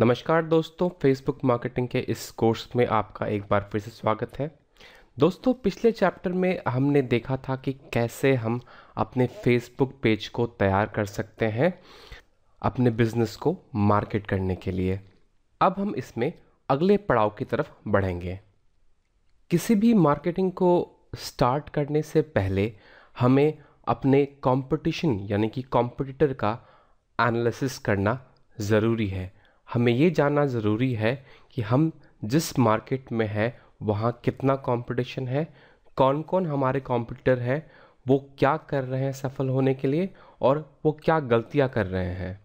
नमस्कार दोस्तों Facebook marketing के इस कोर्स में आपका एक बार फिर से स्वागत है दोस्तों पिछले चैप्टर में हमने देखा था कि कैसे हम अपने फेसबुक पेज को तैयार कर सकते हैं अपने बिजनेस को मार्केट करने के लिए अब हम इसमें अगले पड़ाव की तरफ बढ़ेंगे किसी भी मार्केटिंग को स्टार्ट करने से पहले हमें अपने कंपटीशन यानी कि कॉम्पिटिटर का एनालिसिस करना ज़रूरी है हमें ये जानना ज़रूरी है कि हम जिस मार्केट में हैं वहाँ कितना कंपटीशन है कौन कौन हमारे कॉम्पिटिटर हैं वो क्या कर रहे हैं सफल होने के लिए और वो क्या गलतियाँ कर रहे हैं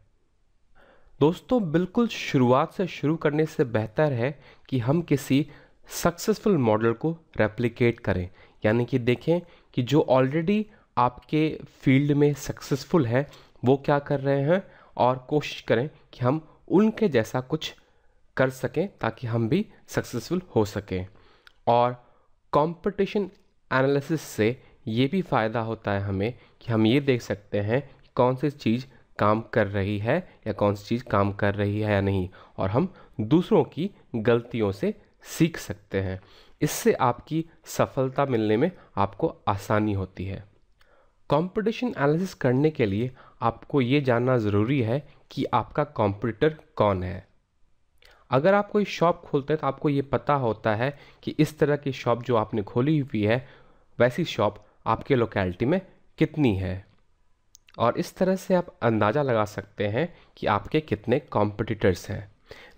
दोस्तों बिल्कुल शुरुआत से शुरू करने से बेहतर है कि हम किसी सक्सेसफुल मॉडल को रेप्लिकेट करें यानी कि देखें कि जो ऑलरेडी आपके फील्ड में सक्सेसफुल है वो क्या कर रहे हैं और कोशिश करें कि हम उनके जैसा कुछ कर सकें ताकि हम भी सक्सेसफुल हो सकें और कंपटीशन एनालिसिस से ये भी फ़ायदा होता है हमें कि हम ये देख सकते हैं कि कौन सी चीज़ काम कर रही है या कौन सी चीज़ काम कर रही है या नहीं और हम दूसरों की गलतियों से सीख सकते हैं इससे आपकी सफलता मिलने में आपको आसानी होती है कंपटीशन एनालिसिस करने के लिए आपको ये जानना ज़रूरी है कि आपका कॉम्पिटिटर कौन है अगर आप कोई शॉप खोलते हैं तो आपको ये पता होता है कि इस तरह की शॉप जो आपने खोली हुई है वैसी शॉप आपके लोकेलिटी में कितनी है और इस तरह से आप अंदाज़ा लगा सकते हैं कि आपके कितने कॉम्पिटिटर्स हैं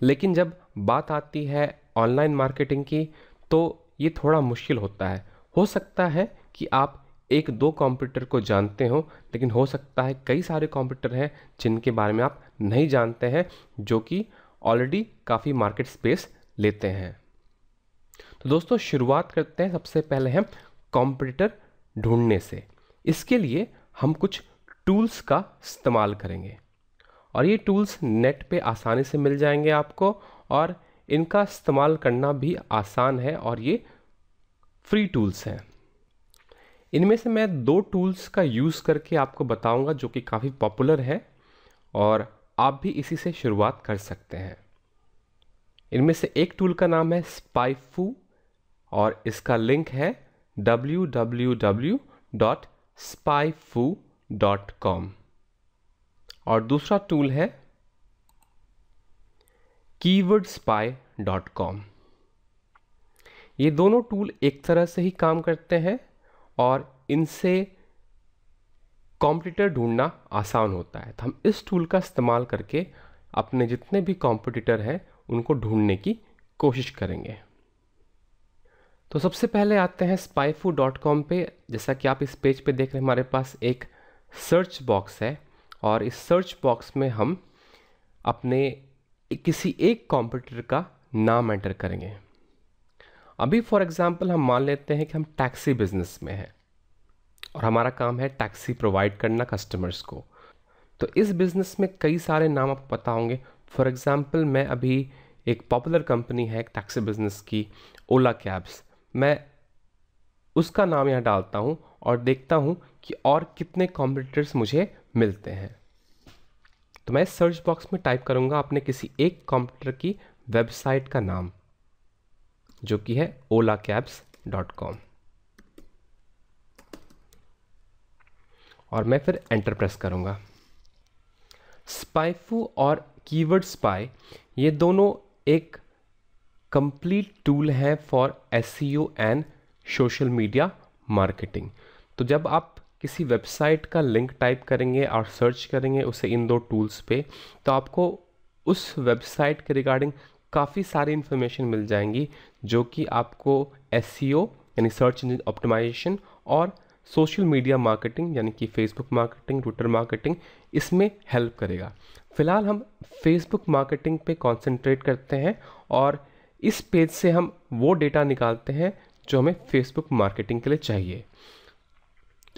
लेकिन जब बात आती है ऑनलाइन मार्केटिंग की तो ये थोड़ा मुश्किल होता है हो सकता है कि आप एक दो कंप्यूटर को जानते हो लेकिन हो सकता है कई सारे कंप्यूटर हैं जिनके बारे में आप नहीं जानते हैं जो कि ऑलरेडी काफ़ी मार्केट स्पेस लेते हैं तो दोस्तों शुरुआत करते हैं सबसे पहले हम कंप्यूटर ढूंढने से इसके लिए हम कुछ टूल्स का इस्तेमाल करेंगे और ये टूल्स नेट पे आसानी से मिल जाएंगे आपको और इनका इस्तेमाल करना भी आसान है और ये फ्री टूल्स हैं इनमें से मैं दो टूल्स का यूज़ करके आपको बताऊंगा जो कि काफ़ी पॉपुलर है और आप भी इसी से शुरुआत कर सकते हैं इनमें से एक टूल का नाम है स्पाइफू और इसका लिंक है www.spyfu.com और दूसरा टूल है keywordspy.com ये दोनों टूल एक तरह से ही काम करते हैं और इनसे कॉम्पिटिटर ढूंढना आसान होता है तो हम इस टूल का इस्तेमाल करके अपने जितने भी कॉम्पिटिटर हैं उनको ढूंढने की कोशिश करेंगे तो सबसे पहले आते हैं स्पाईफू डॉट कॉम पर जैसा कि आप इस पेज पे देख रहे हैं हमारे पास एक सर्च बॉक्स है और इस सर्च बॉक्स में हम अपने किसी एक कॉम्पिटिटर का नाम एंटर करेंगे अभी फॉर एग्ज़ाम्पल हम मान लेते हैं कि हम टैक्सी बिजनेस में हैं और हमारा काम है टैक्सी प्रोवाइड करना कस्टमर्स को तो इस बिज़नेस में कई सारे नाम आपको पता होंगे फॉर एग्ज़ाम्पल मैं अभी एक पॉपुलर कंपनी है एक टैक्सी बिज़नेस की ओला कैब्स मैं उसका नाम यहाँ डालता हूँ और देखता हूँ कि और कितने कॉम्पिटिटर्स मुझे मिलते हैं तो मैं सर्च बॉक्स में टाइप करूँगा अपने किसी एक कॉम्प्यूटर की वेबसाइट का नाम जो कि है ओला कैब्स डॉट कॉम और मैं फिर एंटर प्रेस करूंगा स्पाइफू और कीवर्ड स्पाई ये दोनों एक कंप्लीट टूल है for S and social media marketing तो जब आप किसी वेबसाइट का लिंक टाइप करेंगे और सर्च करेंगे उसे इन दो टूल्स पे तो आपको उस वेबसाइट के रिगार्डिंग काफ़ी सारी इन्फॉर्मेशन मिल जाएंगी जो कि आपको एस e यानी सर्च इंजन ऑप्टिमाइजेशन और सोशल मीडिया मार्केटिंग यानी कि फेसबुक मार्केटिंग ट्विटर मार्केटिंग इसमें हेल्प करेगा फिलहाल हम फेसबुक मार्केटिंग पे कंसंट्रेट करते हैं और इस पेज से हम वो डेटा निकालते हैं जो हमें फेसबुक मार्केटिंग के लिए चाहिए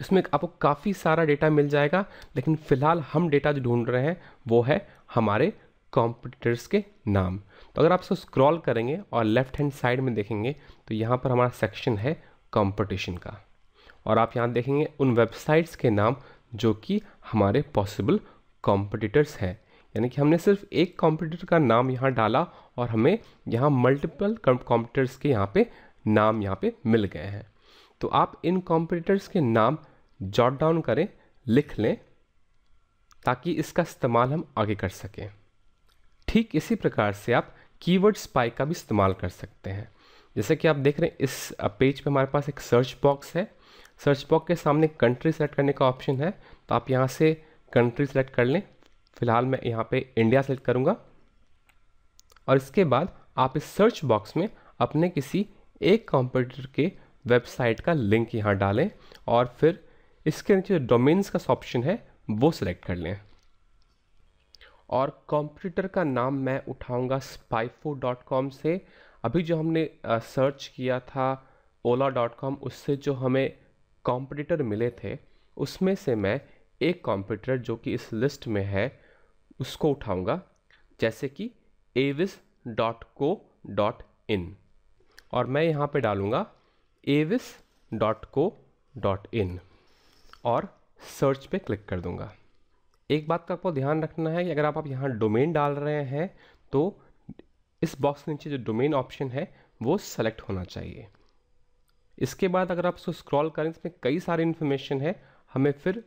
इसमें आपको काफ़ी सारा डेटा मिल जाएगा लेकिन फ़िलहाल हम डेटा जो ढूंढ रहे हैं वो है हमारे कॉम्पिटिटर्स के नाम तो अगर आप इसको स्क्रॉल करेंगे और लेफ्ट हैंड साइड में देखेंगे तो यहाँ पर हमारा सेक्शन है कंपटीशन का और आप यहाँ देखेंगे उन वेबसाइट्स के नाम जो कि हमारे पॉसिबल कॉम्पिटिटर्स हैं यानी कि हमने सिर्फ एक कॉम्पिटिटर का नाम यहाँ डाला और हमें यहाँ मल्टीपल कॉम्पिटिटर्स के यहाँ पे नाम यहाँ पे मिल गए हैं तो आप इन कॉम्पिटिटर्स के नाम जॉट डाउन करें लिख लें ताकि इसका इस्तेमाल हम आगे कर सकें ठीक इसी प्रकार से आप कीवर्ड स्पाई का भी इस्तेमाल कर सकते हैं जैसे कि आप देख रहे हैं इस पेज पे हमारे पास एक सर्च बॉक्स है सर्च बॉक्स के सामने कंट्री सेलेक्ट करने का ऑप्शन है तो आप यहाँ से कंट्री सेलेक्ट कर लें फिलहाल मैं यहाँ पे इंडिया सेलेक्ट करूँगा और इसके बाद आप इस सर्च बॉक्स में अपने किसी एक कॉम्पिटिटर के वेबसाइट का लिंक यहाँ डालें और फिर इसके नीचे डोमेन्स का ऑप्शन है वो सिलेक्ट कर लें और कंप्यूटर का नाम मैं उठाऊंगा स्पाइफो डॉट कॉम से अभी जो हमने सर्च किया था ओला डॉट कॉम उससे जो हमें कंप्यूटर मिले थे उसमें से मैं एक कंप्यूटर जो कि इस लिस्ट में है उसको उठाऊंगा जैसे कि Avis dot co dot in और मैं यहाँ पे डालूँगा Avis dot co dot in और सर्च पे क्लिक कर दूँगा एक बात का आपको ध्यान रखना है कि अगर आप, आप यहाँ डोमेन डाल रहे हैं तो इस बॉक्स के नीचे जो डोमेन ऑप्शन है वो सेलेक्ट होना चाहिए इसके बाद अगर आप इसको स्क्रॉल करें इसमें कई सारी इन्फॉर्मेशन है हमें फिर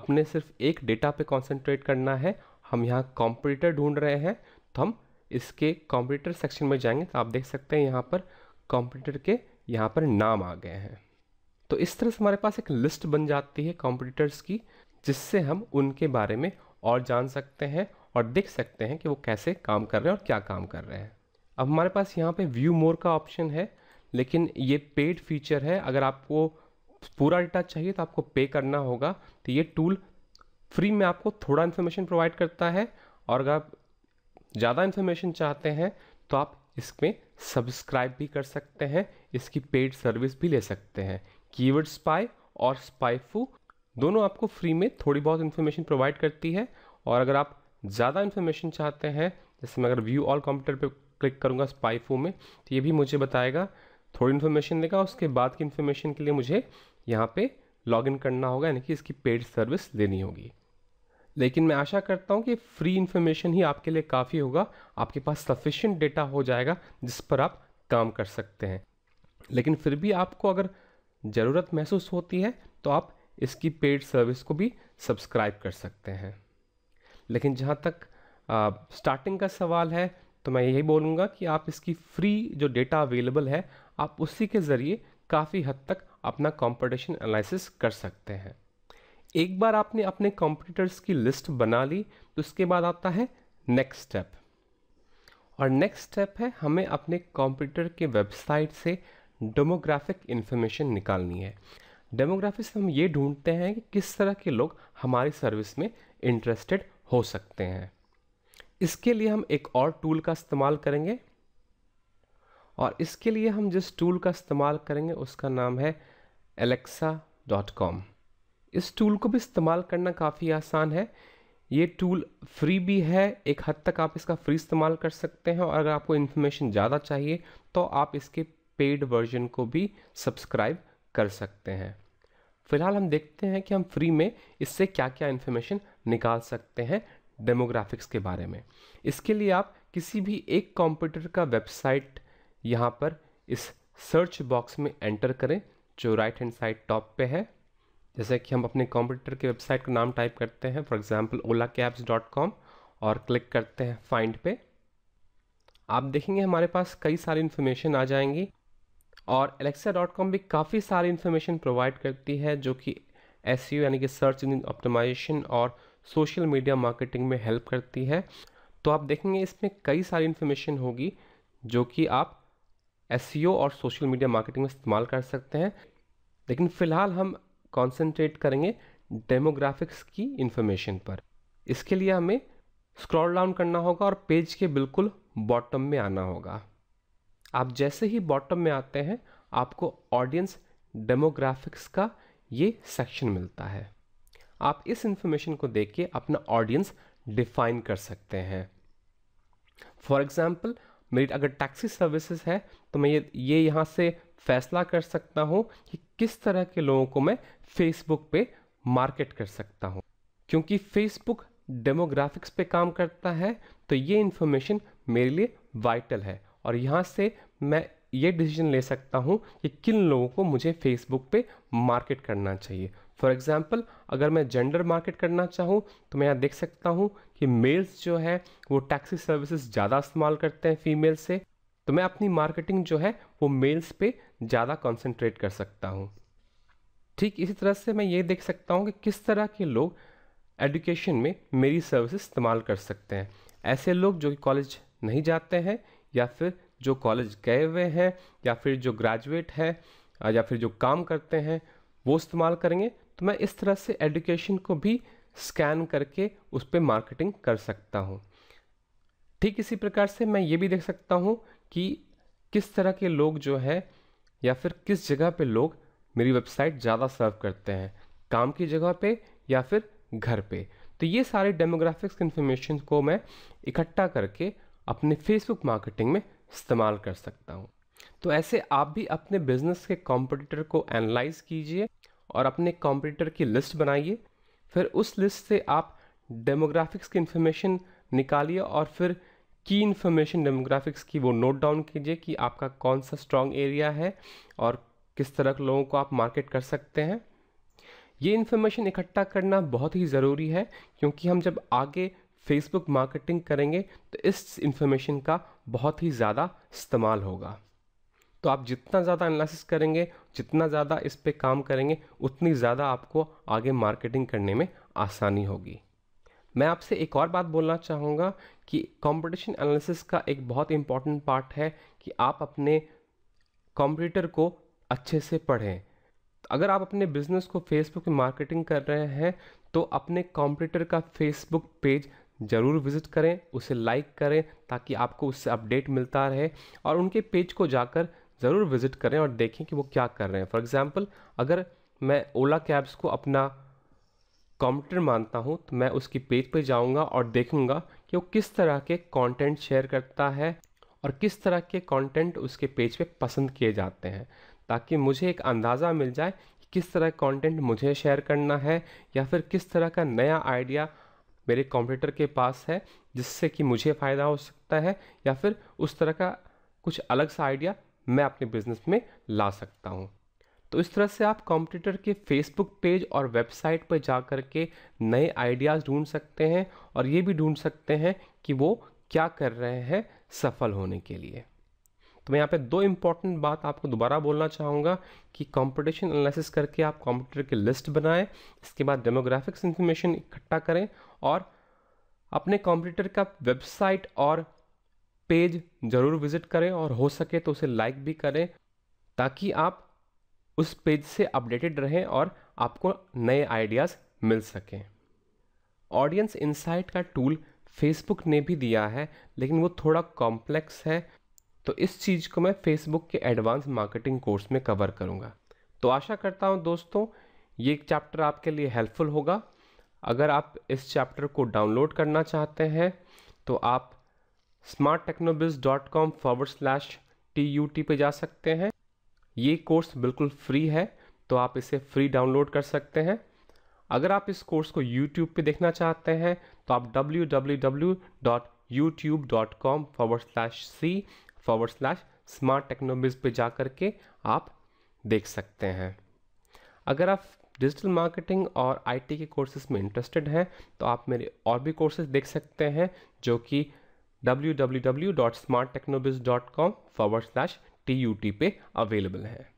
अपने सिर्फ एक डेटा पे कंसंट्रेट करना है हम यहाँ कॉम्पिटिटर ढूंढ रहे हैं तो हम इसके कॉम्पिटिटर सेक्शन में जाएंगे तो आप देख सकते हैं यहाँ पर कॉम्पिटिटर के यहाँ पर नाम आ गए हैं तो इस तरह से हमारे पास एक लिस्ट बन जाती है कॉम्पिटिटर्स की जिससे हम उनके बारे में और जान सकते हैं और देख सकते हैं कि वो कैसे काम कर रहे हैं और क्या काम कर रहे हैं अब हमारे पास यहाँ पे व्यू मोर का ऑप्शन है लेकिन ये पेड फीचर है अगर आपको पूरा डेटा चाहिए तो आपको पे करना होगा तो ये टूल फ्री में आपको थोड़ा इन्फॉर्मेशन प्रोवाइड करता है और अगर आप ज़्यादा इन्फॉर्मेशन चाहते हैं तो आप इसमें सब्सक्राइब भी कर सकते हैं इसकी पेड सर्विस भी ले सकते हैं कीवर्ड स्पाई और स्पाईफू दोनों आपको फ्री में थोड़ी बहुत इन्फॉर्मेशन प्रोवाइड करती है और अगर आप ज़्यादा इन्फॉर्मेशन चाहते हैं जैसे मैं अगर व्यू ऑल कंप्यूटर पे क्लिक करूँगा स्पाइफो में तो ये भी मुझे बताएगा थोड़ी इन्फॉर्मेशन देगा उसके बाद की इन्फॉर्मेशन के लिए मुझे यहाँ पर लॉगिन करना होगा यानी कि इसकी पेड सर्विस देनी होगी लेकिन मैं आशा करता हूँ कि फ्री इन्फॉर्मेशन ही आपके लिए काफ़ी होगा आपके पास सफिशेंट डेटा हो जाएगा जिस पर आप काम कर सकते हैं लेकिन फिर भी आपको अगर ज़रूरत महसूस होती है तो आप इसकी पेड सर्विस को भी सब्सक्राइब कर सकते हैं लेकिन जहाँ तक आ, स्टार्टिंग का सवाल है तो मैं यही बोलूँगा कि आप इसकी फ्री जो डेटा अवेलेबल है आप उसी के ज़रिए काफ़ी हद तक अपना कंपटीशन एनालिसिस कर सकते हैं एक बार आपने अपने कॉम्पिटिटर्स की लिस्ट बना ली तो उसके बाद आता है नेक्स्ट स्टेप और नेक्स्ट स्टेप है हमें अपने कॉम्पिटिटर के वेबसाइट से डेमोग्राफिक इन्फॉर्मेशन निकालनी है डेमोग्राफी से हम ये ढूंढते हैं कि किस तरह के लोग हमारी सर्विस में इंटरेस्टेड हो सकते हैं इसके लिए हम एक और टूल का इस्तेमाल करेंगे और इसके लिए हम जिस टूल का इस्तेमाल करेंगे उसका नाम है एलेक्सा डॉट कॉम इस टूल को भी इस्तेमाल करना काफ़ी आसान है ये टूल फ्री भी है एक हद तक आप इसका फ्री इस्तेमाल कर सकते हैं और अगर आपको इन्फॉर्मेशन ज़्यादा चाहिए तो आप इसके पेड वर्जन को भी सब्सक्राइब कर सकते हैं फिलहाल हम देखते हैं कि हम फ्री में इससे क्या क्या इन्फॉर्मेशन निकाल सकते हैं डेमोग्राफिक्स के बारे में इसके लिए आप किसी भी एक कंप्यूटर का वेबसाइट यहाँ पर इस सर्च बॉक्स में एंटर करें जो राइट हैंड साइड टॉप पे है जैसे कि हम अपने कंप्यूटर के वेबसाइट का नाम टाइप करते हैं for example Ola cabs dot com और क्लिक करते हैं फाइंड पे आप देखेंगे हमारे पास कई सारी इन्फॉर्मेशन आ जाएंगी और एलेक्सा डॉट कॉम भी काफ़ी सारी इन्फॉर्मेशन प्रोवाइड करती है जो कि एस e यानी कि सर्च इंजन ऑप्टिमाइजेशन और सोशल मीडिया मार्केटिंग में हेल्प करती है तो आप देखेंगे इसमें कई सारी इन्फॉर्मेशन होगी जो कि आप एस e और सोशल मीडिया मार्केटिंग में इस्तेमाल कर सकते हैं लेकिन फ़िलहाल हम कॉन्सेंट्रेट करेंगे डेमोग्राफिक्स की इन्फॉर्मेशन पर इसके लिए हमें स्क्रॉल डाउन करना होगा और पेज के बिल्कुल बॉटम में आना होगा आप जैसे ही बॉटम में आते हैं आपको ऑडियंस डेमोग्राफिक्स का ये सेक्शन मिलता है आप इस इंफॉर्मेशन को देख के अपना ऑडियंस डिफाइन कर सकते हैं फॉर एग्ज़ाम्पल मेरी अगर टैक्सी सर्विसेज है तो मैं ये ये यहाँ से फैसला कर सकता हूँ कि किस तरह के लोगों को मैं फेसबुक पे मार्केट कर सकता हूँ क्योंकि फेसबुक डेमोग्राफिक्स पे काम करता है तो ये इन्फॉर्मेशन मेरे लिए वाइटल है और यहाँ से मैं ये डिसीजन ले सकता हूँ कि किन लोगों को मुझे फेसबुक पे मार्केट करना चाहिए फॉर एग्ज़ाम्पल अगर मैं जेंडर मार्केट करना चाहूँ तो मैं यहाँ देख सकता हूँ कि मेल्स जो है वो टैक्सी सर्विसेज ज़्यादा इस्तेमाल करते हैं फीमेल से तो मैं अपनी मार्केटिंग जो है वो मेल्स पे ज़्यादा कंसंट्रेट कर सकता हूँ ठीक इसी तरह से मैं ये देख सकता हूँ कि किस तरह के लोग एडुकेशन में मेरी सर्विस इस्तेमाल कर सकते हैं ऐसे लोग जो कि कॉलेज नहीं जाते हैं या फिर जो कॉलेज गए हुए हैं या फिर जो ग्रेजुएट है या फिर जो काम करते हैं वो इस्तेमाल करेंगे तो मैं इस तरह से एडुकेशन को भी स्कैन करके उस पर मार्केटिंग कर सकता हूँ ठीक इसी प्रकार से मैं ये भी देख सकता हूँ कि किस तरह के लोग जो है या फिर किस जगह पे लोग मेरी वेबसाइट ज़्यादा सर्व करते हैं काम की जगह पे या फिर घर पे तो ये सारे डेमोग्राफिक्स इन्फॉर्मेशन को मैं इकट्ठा करके अपने फेसबुक मार्केटिंग में इस्तेमाल कर सकता हूँ तो ऐसे आप भी अपने बिजनेस के कॉम्पिटिटर को एनालाइज कीजिए और अपने कॉम्पिटिटर की लिस्ट बनाइए फिर उस लिस्ट से आप डेमोग्राफिक्स की इन्फॉर्मेशन निकालिए और फिर की इन्फॉर्मेशन डेमोग्राफिक्स की वो नोट डाउन कीजिए कि आपका कौन सा स्ट्रॉन्ग एरिया है और किस तरह के लोगों को आप मार्केट कर सकते हैं ये इन्फॉर्मेशन इकट्ठा करना बहुत ही ज़रूरी है क्योंकि हम जब आगे फेसबुक मार्केटिंग करेंगे तो इस इन्फॉर्मेशन का बहुत ही ज़्यादा इस्तेमाल होगा तो आप जितना ज़्यादा एनालिसिस करेंगे जितना ज़्यादा इस पर काम करेंगे उतनी ज़्यादा आपको आगे मार्केटिंग करने में आसानी होगी मैं आपसे एक और बात बोलना चाहूँगा कि कंपटीशन एनालिसिस का एक बहुत इम्पॉर्टेंट पार्ट है कि आप अपने कॉम्पिटिटर को अच्छे से पढ़ें अगर आप अपने बिजनेस को फेसबुक में मार्केटिंग कर रहे हैं तो अपने कॉम्पिटिटर का फेसबुक पेज ज़रूर विज़िट करें उसे लाइक करें ताकि आपको उससे अपडेट मिलता रहे और उनके पेज को जाकर ज़रूर विज़िट करें और देखें कि वो क्या कर रहे हैं फॉर एग्ज़ाम्पल अगर मैं ओला कैब्स को अपना कॉम्पिटिटर मानता हूँ तो मैं उसकी पेज पर जाऊँगा और देखूँगा कि वो किस तरह के कॉन्टेंट शेयर करता है और किस तरह के कंटेंट उसके पेज पे पसंद किए जाते हैं ताकि मुझे एक अंदाज़ा मिल जाए कि किस तरह कंटेंट मुझे शेयर करना है या फिर किस तरह का नया आइडिया मेरे कंप्यूटर के पास है जिससे कि मुझे फ़ायदा हो सकता है या फिर उस तरह का कुछ अलग सा आइडिया मैं अपने बिजनेस में ला सकता हूँ तो इस तरह से आप कंप्यूटर के फेसबुक पेज और वेबसाइट पर जा कर के नए आइडियाज़ ढूंढ सकते हैं और ये भी ढूंढ सकते हैं कि वो क्या कर रहे हैं सफल होने के लिए तो मैं यहाँ पे दो इंपॉर्टेंट बात आपको दोबारा बोलना चाहूँगा कि कंपटीशन एनालिसिस करके आप कॉम्पिटिटर की लिस्ट बनाएं इसके बाद डेमोग्राफिक्स इन्फॉर्मेशन इकट्ठा करें और अपने कॉम्पिटिटर का वेबसाइट और पेज ज़रूर विजिट करें और हो सके तो उसे लाइक भी करें ताकि आप उस पेज से अपडेटेड रहें और आपको नए आइडियाज़ मिल सकें ऑडियंस इंसाइट का टूल फेसबुक ने भी दिया है लेकिन वो थोड़ा कॉम्प्लेक्स है तो इस चीज़ को मैं फेसबुक के एडवांस मार्केटिंग कोर्स में कवर करूँगा तो आशा करता हूँ दोस्तों ये चैप्टर आपके लिए हेल्पफुल होगा अगर आप इस चैप्टर को डाउनलोड करना चाहते हैं तो आप smart Technobiz dot com forward slash T U T पर जा सकते हैं ये कोर्स बिल्कुल फ्री है तो आप इसे फ्री डाउनलोड कर सकते हैं अगर आप इस कोर्स को YouTube पे देखना चाहते हैं तो आप W W W dot dot YouTube com forward slash C forward slash smart Technobiz पे जा कर के आप देख सकते हैं अगर आप डिजिटल मार्केटिंग और आईटी के कोर्सेज में इंटरेस्टेड हैं तो आप मेरे और भी कोर्सेज देख सकते हैं जो कि W W W dot smart Technobiz dot com forward slash T U T पे अवेलेबल है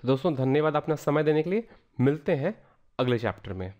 तो दोस्तों धन्यवाद अपना समय देने के लिए मिलते हैं अगले चैप्टर में